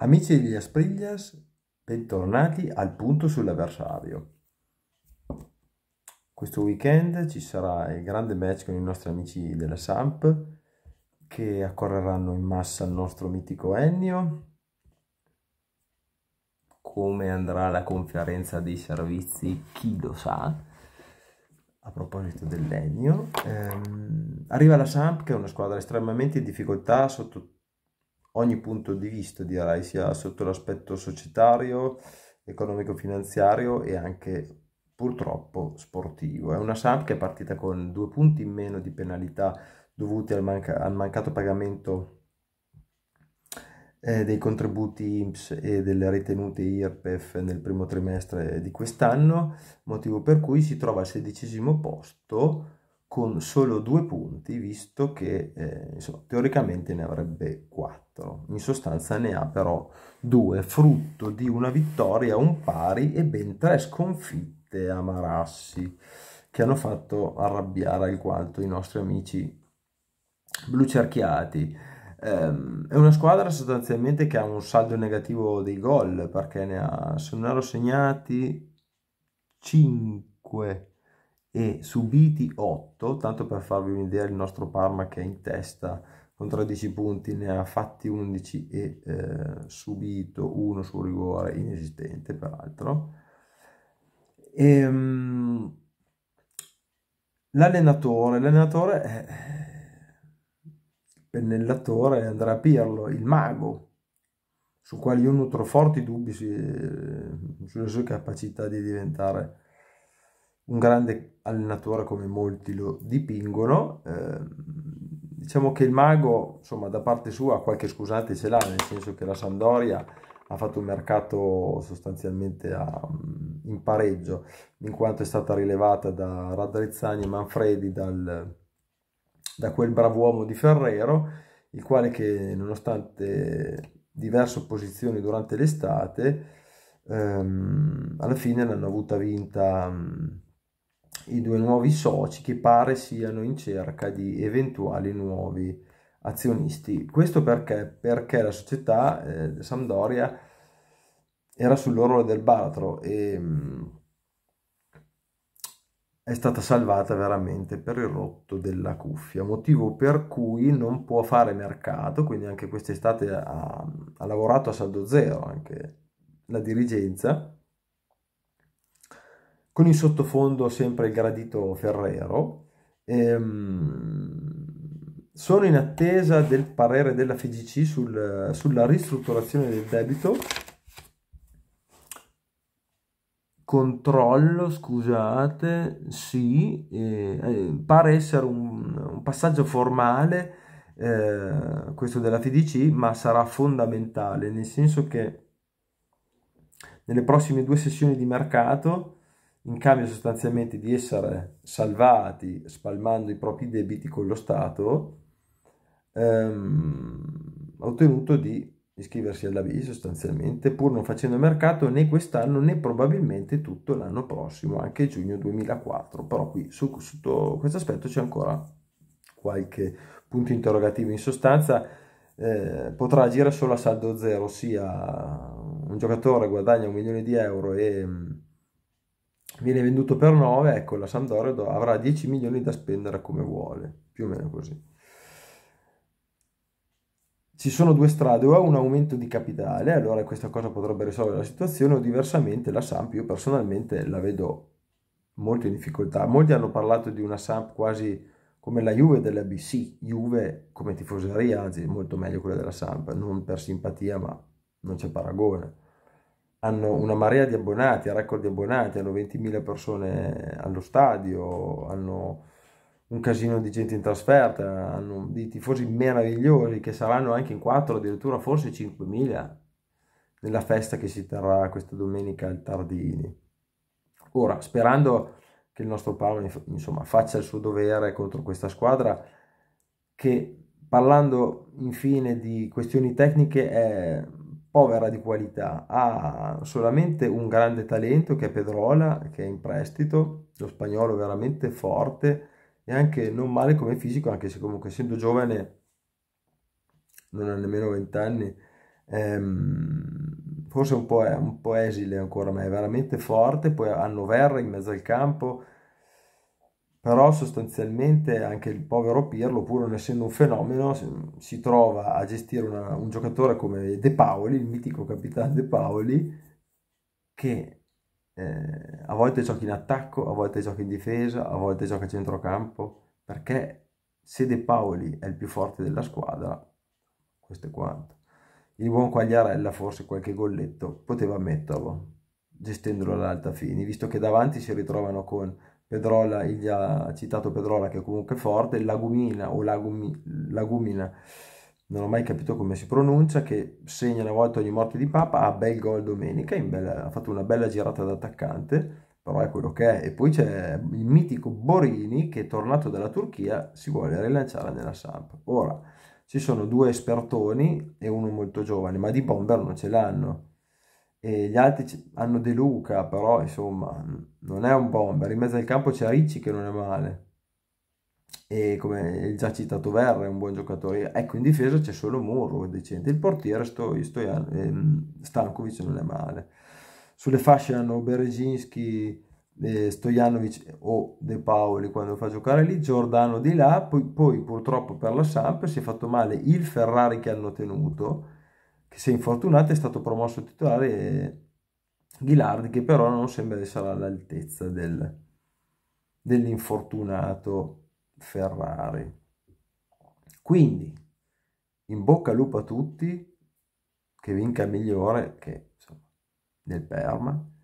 Amici degli Aspriglias, bentornati al punto sull'avversario. Questo weekend ci sarà il grande match con i nostri amici della Samp che accorreranno in massa al nostro mitico Ennio. Come andrà la conferenza dei servizi, chi lo sa. A proposito dell'Ennio, ehm, arriva la Samp che è una squadra estremamente in difficoltà sotto ogni punto di vista, direi, sia sotto l'aspetto societario, economico-finanziario e anche purtroppo sportivo. È una SAMP che è partita con due punti in meno di penalità dovuti al, manca- al mancato pagamento eh, dei contributi IMSS e delle ritenute IRPEF nel primo trimestre di quest'anno, motivo per cui si trova al sedicesimo posto con solo due punti, visto che eh, insomma, teoricamente ne avrebbe quattro. In sostanza ne ha però due, frutto di una vittoria, un pari e ben tre sconfitte a Marassi, che hanno fatto arrabbiare alquanto i nostri amici blucerchiati. Ehm, è una squadra sostanzialmente che ha un saldo negativo dei gol, perché ne ha, se non ero segnati, 5 e subiti 8, tanto per farvi un'idea il nostro Parma che è in testa con 13 punti, ne ha fatti 11 e eh, subito uno sul rigore inesistente peraltro. Ehm, l'allenatore, l'allenatore è il pennellatore Andrea Pirlo, il mago, su quale io nutro forti dubbi eh, sulle sue capacità di diventare un grande allenatore come molti lo dipingono. Eh, diciamo che il mago, insomma, da parte sua qualche scusante ce l'ha, nel senso che la Sandoria ha fatto un mercato sostanzialmente a, in pareggio, in quanto è stata rilevata da Radrezzani e Manfredi dal, da quel bravo uomo di Ferrero, il quale che nonostante diverse opposizioni durante l'estate, ehm, alla fine l'hanno avuta vinta i due nuovi soci che pare siano in cerca di eventuali nuovi azionisti. Questo perché? Perché la società eh, Sampdoria era sull'orlo del baratro e mh, mm, è stata salvata veramente per il rotto della cuffia, motivo per cui non può fare mercato, quindi anche quest'estate ha, ha lavorato a saldo zero anche la dirigenza con in sottofondo sempre il gradito Ferrero. Ehm, sono in attesa del parere della FGC sul, sulla ristrutturazione del debito. Controllo, scusate, sì, eh, pare essere un, un passaggio formale eh, questo della FDC, ma sarà fondamentale, nel senso che nelle prossime due sessioni di mercato in cambio sostanzialmente di essere salvati spalmando i propri debiti con lo Stato, ehm, ha ottenuto di iscriversi alla BI sostanzialmente, pur non facendo mercato né quest'anno né probabilmente tutto l'anno prossimo, anche giugno 2004. Però qui su, su questo aspetto c'è ancora qualche punto interrogativo. In sostanza eh, potrà agire solo a saldo zero, ossia un giocatore guadagna un milione di euro e viene venduto per 9, ecco la Sampdoria avrà 10 milioni da spendere come vuole, più o meno così. Ci sono due strade, o un aumento di capitale, allora questa cosa potrebbe risolvere la situazione, o diversamente la Samp, io personalmente la vedo molto in difficoltà. Molti hanno parlato di una Samp quasi come la Juve della BC, Juve come tifoseria, anzi molto meglio quella della Samp, non per simpatia ma non c'è paragone hanno una marea di abbonati, a record di abbonati, hanno 20.000 persone allo stadio, hanno un casino di gente in trasferta, hanno dei tifosi meravigliosi che saranno anche in 4, addirittura forse 5.000 nella festa che si terrà questa domenica al Tardini. Ora, sperando che il nostro Paolo insomma, faccia il suo dovere contro questa squadra che parlando infine di questioni tecniche è povera di qualità, ha solamente un grande talento che è Pedrola, che è in prestito, lo spagnolo veramente forte e anche non male come fisico, anche se comunque essendo giovane, non ha nemmeno 20 anni, ehm, forse un po', è, un po' esile ancora, ma è veramente forte, poi hanno Verra in mezzo al campo, però sostanzialmente anche il povero Pirlo, pur non essendo un fenomeno, si trova a gestire una, un giocatore come De Paoli, il mitico capitano De Paoli, che eh, a volte gioca in attacco, a volte gioca in difesa, a volte gioca a centrocampo, perché se De Paoli è il più forte della squadra, questo è quanto. Il buon Quagliarella forse qualche golletto poteva metterlo, gestendolo all'alta fine, visto che davanti si ritrovano con Pedrola, gli ha citato Pedrola che è comunque forte, Lagumina o Lagumi, Lagumina, non ho mai capito come si pronuncia, che segna una volta ogni morte di Papa, ha bel gol domenica, bella, ha fatto una bella girata da attaccante, però è quello che è. E poi c'è il mitico Borini che tornato dalla Turchia si vuole rilanciare nella Samp. Ora, ci sono due espertoni e uno molto giovane, ma di bomber non ce l'hanno e gli altri hanno De Luca, però insomma non è un bomber. In mezzo al campo c'è Ricci che non è male. E come il già citato Verra è un buon giocatore. Ecco, in difesa c'è solo Murro, è decente. Il portiere sto, Stojan, ehm, Stankovic non è male. Sulle fasce hanno Berezinski, eh, Stojanovic o De Paoli quando fa giocare lì, Giordano di là, poi, poi purtroppo per la Samp si è fatto male il Ferrari che hanno tenuto che si è infortunato, è stato promosso titolare eh, Ghilardi, che però non sembra essere all'altezza del, dell'infortunato Ferrari. Quindi, in bocca al lupo a tutti, che vinca il migliore, che insomma, del Perma,